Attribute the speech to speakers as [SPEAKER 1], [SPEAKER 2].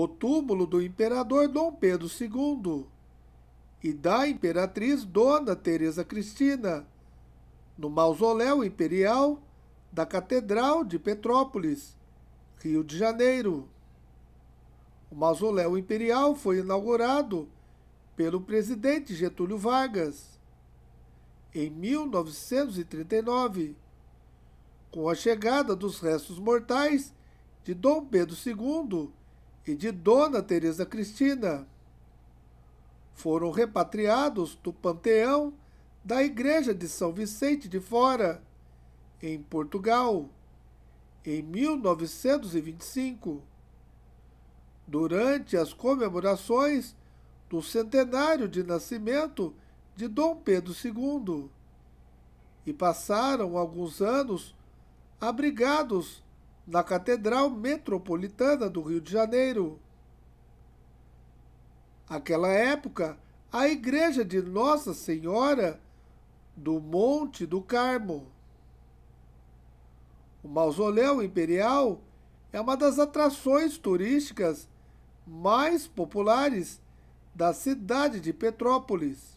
[SPEAKER 1] o túmulo do imperador Dom Pedro II e da imperatriz Dona Teresa Cristina, no mausoléu imperial da Catedral de Petrópolis, Rio de Janeiro. O mausoléu imperial foi inaugurado pelo presidente Getúlio Vargas em 1939, com a chegada dos restos mortais de Dom Pedro II e de Dona Teresa Cristina. Foram repatriados do panteão da Igreja de São Vicente de Fora, em Portugal, em 1925. Durante as comemorações do centenário de nascimento de Dom Pedro II, e passaram alguns anos abrigados na Catedral Metropolitana do Rio de Janeiro. Aquela época, a igreja de Nossa Senhora do Monte do Carmo. O mausoléu imperial é uma das atrações turísticas mais populares da cidade de Petrópolis.